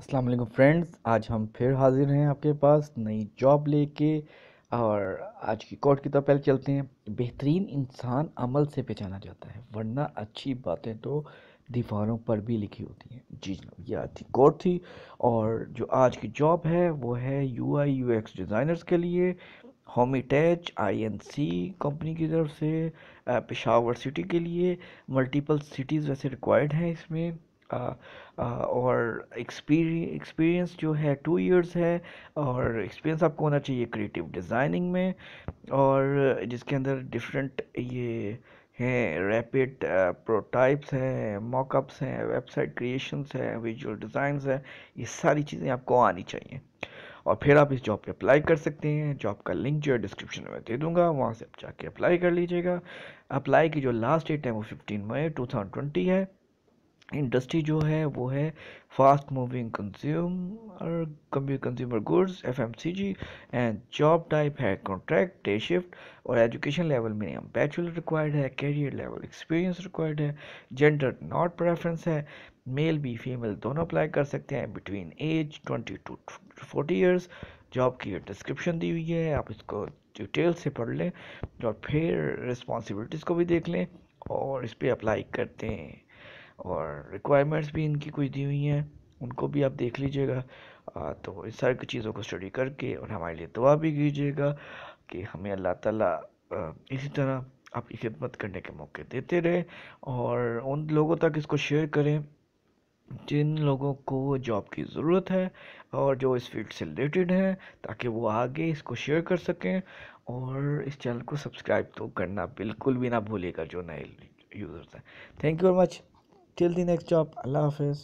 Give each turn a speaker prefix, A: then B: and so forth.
A: अस्सलाम वालेकुम फ्रेंड्स आज हम फिर हाज़िर हैं आपके पास नई जॉब लेके और आज की कोर्ट की तरफ पहले चलते हैं बेहतरीन इंसान अमल से पहचाना जाता है वरना अच्छी बातें तो दीवारों पर भी लिखी होती हैं जी जनाब ये आज की कोर्ट थी और जो आज की जॉब है वो है U I U X designers के लिए आई एन सी कंपनी की तरफ से पेशावर सिटी के लिए मल्टीपल सिटीज़ वैसे रिक्वायर्ड हैं इसमें और एक्सपीरियंस एक्सपीरियंस जो है टू इयर्स है और एक्सपीरियंस आपको होना चाहिए क्रिएटिव डिज़ाइनिंग में और जिसके अंदर डिफरेंट ये हैं रैपिड प्रोटाइप्स हैं मॉकअप्स हैं वेबसाइट क्रिएशंस हैं विजुअल डिज़ाइन हैं ये सारी चीज़ें आपको आनी चाहिए और फिर आप इस जॉब पे अप्लाई कर सकते हैं जॉब का लिंक जो है डिस्क्रिप्शन में दे दूंगा वहाँ से आप जाके अप्लाई कर लीजिएगा अप्लाई की जो लास्ट डेट है वो fifteen May two thousand twenty है इंडस्ट्री जो है वो है fast moving consumer consumer goods FMCG and job type है कॉन्ट्रैक्ट डे शिफ्ट और education level minimum bachelor required है कैरियर लेवल एक्सपीरियंस रिक्वायर्ड है जेंडर नॉट प्रेफरेंस है मेल भी फीमेल दोनों अप्लाई कर सकते हैं between age twenty to forty years job की डिस्क्रिप्शन दी हुई है आप इसको डिटेल से पढ़ लें और फिर रिस्पॉन्सिबिलिटीज़ को भी देख लें और इस पर अप्लाई करते हैं और रिक्वायरमेंट्स भी इनकी कुछ दी हुई हैं उनको भी आप देख लीजिएगा तो इन सारी चीज़ों को स्टडी करके और हमारे लिए दुआ भी कीजिएगा कि हमें अल्लाह ताला इसी तरह आपकी खिदमत करने के मौके देते रहे और उन लोगों तक इसको शेयर करें जिन लोगों को जॉब की ज़रूरत है और जो इस फील्ड से रिलेटेड हैं ताकि वो आगे इसको शेयर कर सकें और इस चैनल को सब्सक्राइब तो करना बिल्कुल भी ना भूलेगा जो नए यूज़र्स हैं thank you very much till the next job अल्लाह हाफ़िज़